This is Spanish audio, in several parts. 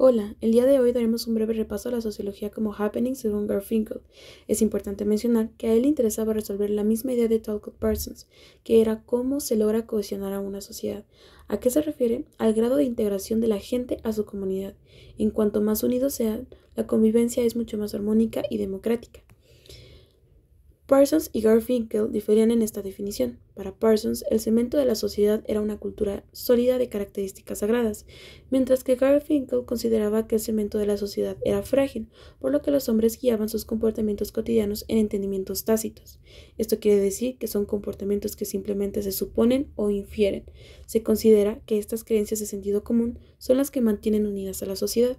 Hola, el día de hoy daremos un breve repaso a la sociología como happening según Garfinkel. Es importante mencionar que a él le interesaba resolver la misma idea de Talcott Parsons, que era cómo se logra cohesionar a una sociedad. ¿A qué se refiere? Al grado de integración de la gente a su comunidad. En cuanto más unidos sean, la convivencia es mucho más armónica y democrática. Parsons y Garfinkel diferían en esta definición. Para Parsons, el cemento de la sociedad era una cultura sólida de características sagradas, mientras que Garfinkel consideraba que el cemento de la sociedad era frágil, por lo que los hombres guiaban sus comportamientos cotidianos en entendimientos tácitos. Esto quiere decir que son comportamientos que simplemente se suponen o infieren. Se considera que estas creencias de sentido común son las que mantienen unidas a la sociedad.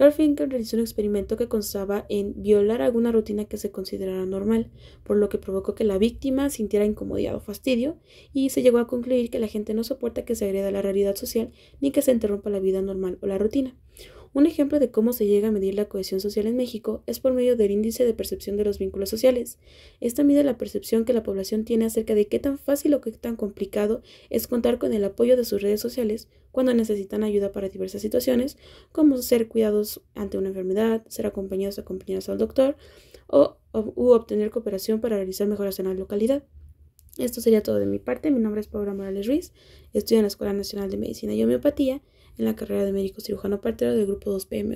Garfinkel realizó un experimento que constaba en violar alguna rutina que se considerara normal, por lo que provocó que la víctima sintiera incomodidad o fastidio, y se llegó a concluir que la gente no soporta que se agreda la realidad social ni que se interrumpa la vida normal o la rutina. Un ejemplo de cómo se llega a medir la cohesión social en México es por medio del índice de percepción de los vínculos sociales. Esta mide la percepción que la población tiene acerca de qué tan fácil o qué tan complicado es contar con el apoyo de sus redes sociales cuando necesitan ayuda para diversas situaciones, como ser cuidados ante una enfermedad, ser acompañados o acompañados al doctor o obtener cooperación para realizar mejoras en la localidad. Esto sería todo de mi parte. Mi nombre es Paula Morales Ruiz. Estudio en la Escuela Nacional de Medicina y Homeopatía en la carrera de médico cirujano partero del grupo 2 PM